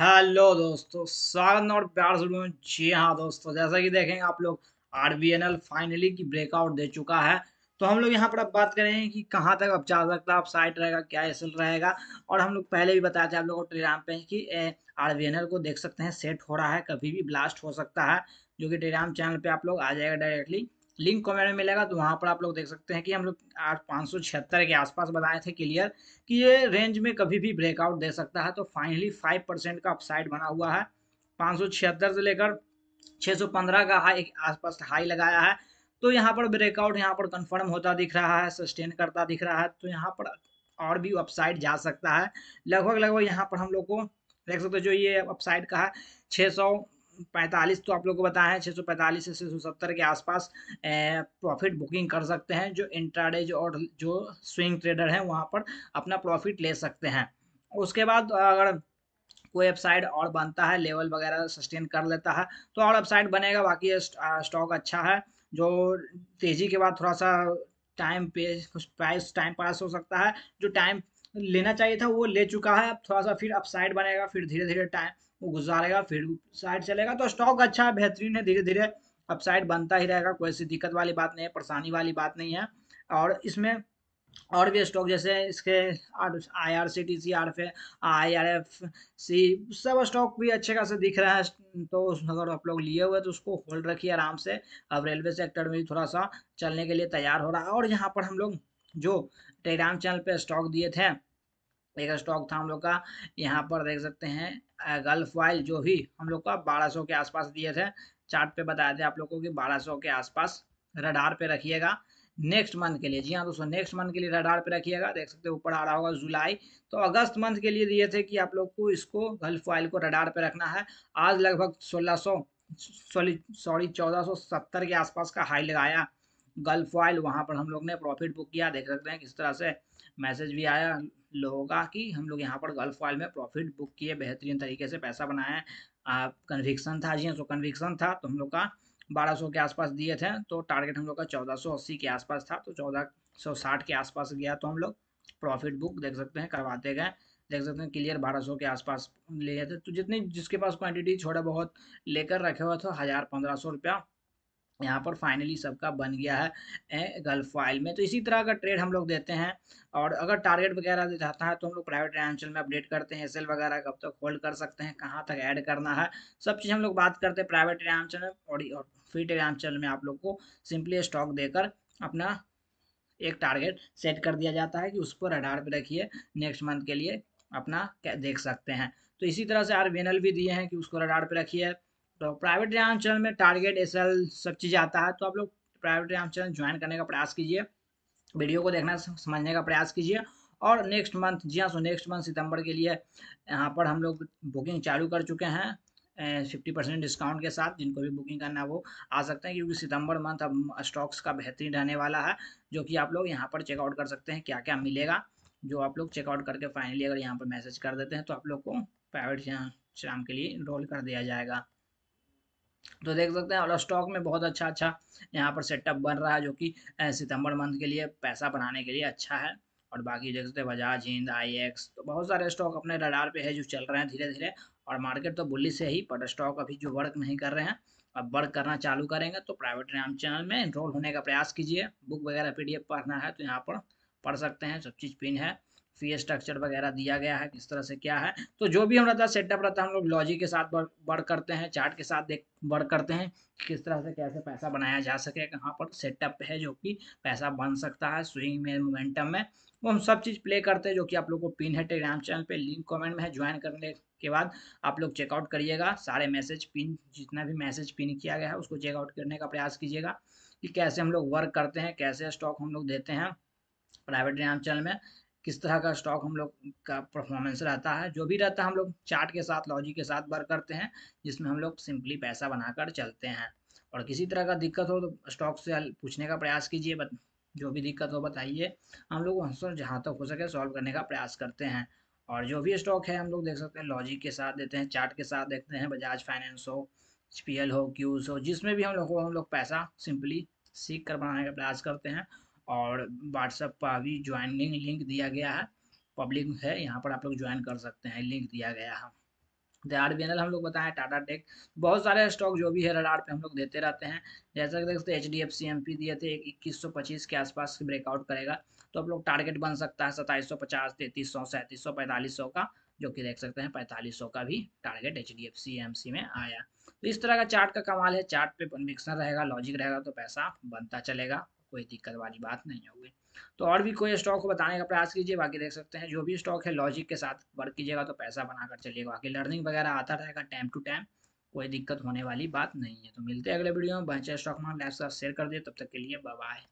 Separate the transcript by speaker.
Speaker 1: hello दोस्तों स्वागत और प्यार से जी हाँ दोस्तों जैसा कि देखेंगे आप लोग आर फाइनली की ब्रेकआउट दे चुका है तो हम लोग यहाँ पर अब बात करेंगे कि कहाँ तक अब जा सकता है अब साइट रहेगा क्या एसल रहेगा और हम लोग पहले भी बताया था आप लोगों को टेलीग्राम पे कि आर को देख सकते हैं सेट हो रहा है कभी भी ब्लास्ट हो सकता है जो कि टेलीग्राम चैनल पर आप लोग आ जाएगा डायरेक्टली लिंक कमेंट में मिलेगा तो वहाँ पर आप लोग देख सकते हैं कि हम लोग आज पाँच के आसपास बताए थे क्लियर कि ये रेंज में कभी भी ब्रेकआउट दे सकता है तो फाइनली फाइव परसेंट का अपसाइड बना हुआ है पाँच से लेकर 615 का हाई आसपास हाई लगाया है तो यहाँ पर ब्रेकआउट यहाँ पर कन्फर्म होता दिख रहा है सस्टेन करता दिख रहा है तो यहाँ पर और भी अपसाइड जा सकता है लगभग लगभग यहाँ पर हम लोग को देख सकते हो जो ये अपसाइड का है छः पैंतालीस तो आप लोग को बताया है छः सौ पैंतालीस से छः सौ सत्तर के आसपास प्रॉफिट बुकिंग कर सकते हैं जो इंट्राडे जो और जो स्विंग ट्रेडर हैं वहाँ पर अपना प्रॉफिट ले सकते हैं उसके बाद अगर कोई अपसाइड और बनता है लेवल वगैरह सस्टेन कर लेता है तो और अपसाइड बनेगा बाकी स्टॉक अच्छा है जो तेज़ी के बाद थोड़ा सा टाइम पे कुछ प्राइस टाइम पास हो सकता है जो टाइम लेना चाहिए था वो ले चुका है अब थोड़ा सा फिर अपसाइड साइड बनेगा फिर धीरे धीरे टाइम वो गुजारेगा फिर साइड चलेगा तो स्टॉक अच्छा है बेहतरीन है धीरे धीरे अपसाइड साइड बनता ही रहेगा कोई ऐसी दिक्कत वाली बात नहीं है परेशानी वाली बात नहीं है और इसमें और भी स्टॉक जैसे इसके I R C T C R F I R F C सब स्टॉक भी अच्छे खासे दिख रहा है तो अगर आप लोग लिए हुए तो उसको होल्ड रखिए आराम से अब रेलवे सेक्टर में भी थोड़ा सा चलने के लिए तैयार हो रहा है और यहाँ पर हम लोग जो टेलीग्राम चैनल पर स्टॉक दिए थे एक स्टॉक था हम लोग का यहाँ पर देख सकते हैं गल्फ वाइल जो भी हम लोग का 1200 के आसपास दिए थे चार्ट पे बताया थे आप लोग को कि 1200 के आसपास रडार पे रखिएगा नेक्स्ट मंथ के लिए जी हाँ दोस्तों नेक्स्ट मंथ के लिए रडार पे रखिएगा देख सकते हो ऊपर आ रहा होगा जुलाई तो अगस्त मंथ के लिए दिए थे कि आप लोग को इसको गल्फ ऑयल को रडार पे रखना है आज लगभग सोलह सौ सॉरी चौदह सौ सत्तर के आसपास का हाई लगाया गल्फ ऑयल वहाँ पर हम लोग ने प्रॉफिट बुक किया देख सकते हैं किस तरह से मैसेज भी आया लोगों का कि हम लोग यहाँ पर गल्फ ऑयल में प्रॉफिट बुक किए बेहतरीन तरीके से पैसा बनाए आप कन्विक्सन था जी तो कन्विक्सन था तो हम लोग का 1200 के आसपास दिए थे तो टारगेट हम लोग का 1480 के आसपास था तो 1460 के आसपास गया तो हम लोग प्रॉफिट बुक देख सकते हैं करवाते गए देख सकते हैं क्लियर 1200 के आसपास ले गए थे तो जितनी जिसके पास क्वांटिटी छोटा बहुत लेकर रखे हुआ था हज़ार पंद्रह सौ रुपया यहाँ पर फाइनली सबका बन गया है गल्फ फाइल में तो इसी तरह का ट्रेड हम लोग देते हैं और अगर टारगेट वगैरह जाता है तो हम लोग प्राइवेट ट्रांजेक्शन में अपडेट करते हैं सेल वगैरह कब तक होल्ड कर सकते हैं कहाँ तक ऐड करना है सब चीज़ हम लोग बात करते हैं प्राइवेट ट्रांजेक्शन में और फ्री ट्रांजेक्शन में आप लोग को सिंपली स्टॉक देकर अपना एक टारगेट सेट कर दिया जाता है कि उसको रडार पर रखिए नेक्स्ट मंथ के लिए अपना देख सकते हैं तो इसी तरह से आर भी दिए हैं कि उसको रडार पर रखिए तो प्राइवेट टेलीग्राम चैनल में टारगेट एस सब चीज़ आता है तो आप लोग प्राइवेट टेलीग्राम चैनल ज्वाइन करने का प्रयास कीजिए वीडियो को देखना समझने का प्रयास कीजिए और नेक्स्ट मंथ जी हाँ सो नेक्स्ट मंथ सितंबर के लिए यहाँ पर हम लोग बुकिंग चालू कर चुके हैं फिफ्टी परसेंट डिस्काउंट के साथ जिनको भी बुकिंग करना है वो आ सकते हैं क्योंकि सितंबर मंथ अब स्टॉक्स का बेहतरीन रहने वाला है जो कि आप लोग यहाँ पर चेकआउट कर सकते हैं क्या क्या मिलेगा जो आप लोग चेकआउट करके फाइनली अगर यहाँ पर मैसेज कर देते हैं तो आप लोग को प्राइवेट यहाँ के लिए इनरोल कर दिया जाएगा तो देख सकते हैं और स्टॉक में बहुत अच्छा अच्छा यहाँ पर सेटअप बन रहा है जो कि सितंबर मंथ के लिए पैसा बनाने के लिए अच्छा है और बाकी देख सकते हैं बजाज हिंद आई एक्स तो बहुत सारे स्टॉक अपने रडार पे है जो चल रहे हैं धीरे धीरे और मार्केट तो बुल्ली से ही पर स्टॉक अभी जो वर्क नहीं कर रहे हैं अब वर्क करना चालू करेंगे तो प्राइवेट राम चैनल में इनरोल होने का प्रयास कीजिए बुक वगैरह पी पढ़ना है तो यहाँ पर पढ़ सकते हैं सब चीज़ पिन है फी स्ट्रक्चर वगैरह दिया गया है किस तरह से क्या है तो जो भी हम रहता सेटअप रहता है हम लोग लॉजिक के साथ बढ़ करते हैं चार्ट के साथ देख बढ़ करते हैं किस तरह से कैसे पैसा बनाया जा सके कहाँ पर सेटअप है जो कि पैसा बन सकता है स्विंग में मोमेंटम में वो हम सब चीज़ प्ले करते हैं जो कि आप लोग को पिन है टेलीग्राम चैनल पर लिंक कॉमेंट में है ज्वाइन करने के बाद आप लोग चेकआउट करिएगा सारे मैसेज पिन जितना भी मैसेज पिन किया गया है उसको चेकआउट करने का प्रयास कीजिएगा कि कैसे हम लोग वर्क करते हैं कैसे स्टॉक हम लोग देते हैं प्राइवेट इनाम चैनल में किस तरह का स्टॉक हम लोग का परफॉर्मेंस रहता है जो भी रहता है हम लोग चार्ट के साथ लॉजिक के साथ वर्क करते हैं जिसमें हम लोग सिंपली पैसा बनाकर चलते हैं और किसी तरह का दिक्कत हो तो स्टॉक से पूछने का प्रयास कीजिए बत जो भी दिक्कत हो बताइए हम लोग से जहाँ तक हो सके सॉल्व करने का प्रयास करते हैं और जो भी स्टॉक है हम लोग देख सकते हैं लॉजिक के साथ देते हैं चार्ट के साथ देखते हैं बजाज फाइनेंस हो एच हो क्यूज हो जिसमें भी हम लोग को हम लोग पैसा सिंपली सीख कर बनाने का प्रयास करते हैं और व्हाट्सएप पर अभी ज्वाइनिंग लिंक दिया गया है पब्लिक है यहाँ पर आप लोग ज्वाइन कर सकते हैं लिंक दिया गया है आर बी हम लोग बताएं टाटा टेक बहुत सारे स्टॉक जो भी है रडार पे हम लोग देते रहते हैं जैसा कि देखते H D F C M P दिए थे इक्कीस सौ पच्चीस के आसपास ब्रेकआउट करेगा तो आप लोग टारगेट बन सकता है सत्ताईस सौ पचास तैतीस सौ सैंतीस सौ पैंतालीस सौ का जो कि देख सकते हैं पैंतालीस सौ का भी target H D F C M C में आया तो इस तरह का चार्ट का कमाल है चार्ट पे कन्विक्सन रहेगा लॉजिक रहेगा तो पैसा बनता चलेगा कोई दिक्कत वाली बात नहीं होगी तो और भी कोई स्टॉक को बताने का प्रयास कीजिए बाकी देख सकते हैं जो भी स्टॉक है लॉजिक के साथ वर्क कीजिएगा तो पैसा बनाकर चलिएगा बाकी लर्निंग वगैरह आता रहेगा टाइम टू टाइम कोई दिक्कत होने वाली बात नहीं है तो मिलते हैं अगले वीडियो में बचे स्टॉक मार्केट लाइफ शेयर कर दिए तब तक के लिए बाय